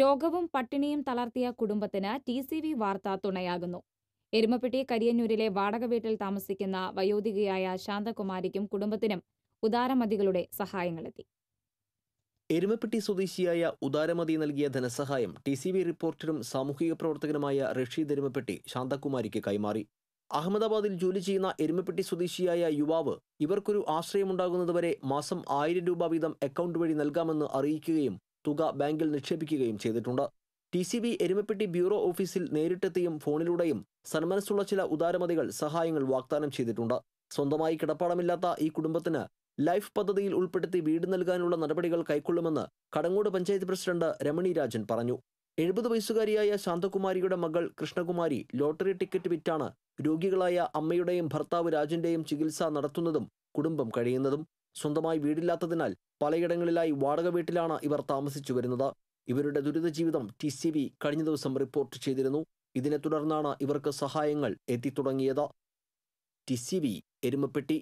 രോഗവും പട്ടിണിയും തളർത്തിയ കുടുംബത്തിന് ടി സി വി വാർത്ത തുണയാകുന്നു എരുമപ്പെട്ടി കരിയന്നൂരിലെ വാടക വീട്ടിൽ താമസിക്കുന്ന വയോധികയായ ശാന്തകുമാരിക്കും കുടുംബത്തിനും ഉദാരമതികളുടെ സഹായങ്ങളെത്തി എരുമപ്പെട്ടി സ്വദേശിയായ ഉദാരമതി നൽകിയ ധനസഹായം ടി സി വി റിപ്പോർട്ടറും സാമൂഹിക പ്രവർത്തകനുമായ റഷീദ് എരുമപ്പെട്ടി ശാന്തകുമാരിക്ക് കൈമാറി അഹമ്മദാബാദിൽ ജോലി ചെയ്യുന്ന എരുമപ്പെട്ടി സ്വദേശിയായ യുവാവ് ഇവർക്കൊരു ആശ്രയമുണ്ടാകുന്നതുവരെ മാസം ആയിരം രൂപ വീതം അക്കൗണ്ട് വഴി നൽകാമെന്ന് അറിയിക്കുകയും തുക ബാങ്കിൽ നിക്ഷേപിക്കുകയും ചെയ്തിട്ടുണ്ട് T C B Erumapetty bureau ഓഫീസിൽ നേരിട്ടെത്തിയും ഫോണിലൂടെയും സന്മനസ്സുള്ള ചില ഉദാരമതികൾ സഹായങ്ങൾ വാഗ്ദാനം ചെയ്തിട്ടുണ്ട് സ്വന്തമായി കിടപ്പാടമില്ലാത്ത ഈ കുടുംബത്തിന് ലൈഫ് പദ്ധതിയിൽ ഉൾപ്പെടുത്തി വീട് നൽകാനുള്ള നടപടികൾ കൈക്കൊള്ളുമെന്ന് കടങ്ങോട് പഞ്ചായത്ത് പ്രസിഡന്റ് രമണി രാജൻ പറഞ്ഞു എഴുപത് വയസ്സുകാരിയായ ശാന്തകുമാരിയുടെ മകൾ കൃഷ്ണകുമാരി ലോട്ടറി ടിക്കറ്റ് വിറ്റാണ് രോഗികളായ അമ്മയുടെയും ഭർത്താവ് രാജന്റെയും ചികിത്സ നടത്തുന്നതും കുടുംബം കഴിയുന്നതും സ്വന്തമായി വീടില്ലാത്തതിനാൽ പലയിടങ്ങളിലായി വാടക വീട്ടിലാണ് ഇവർ താമസിച്ചു വരുന്നത് ഇവരുടെ ദുരിത ജീവിതം ടി സി ബി കഴിഞ്ഞ ദിവസം റിപ്പോർട്ട് ചെയ്തിരുന്നു ഇതിനെ തുടർന്നാണ് ഇവർക്ക് സഹായങ്ങൾ എത്തിത്തുടങ്ങിയത് ടി സി ബി എരുമപ്പെട്ടി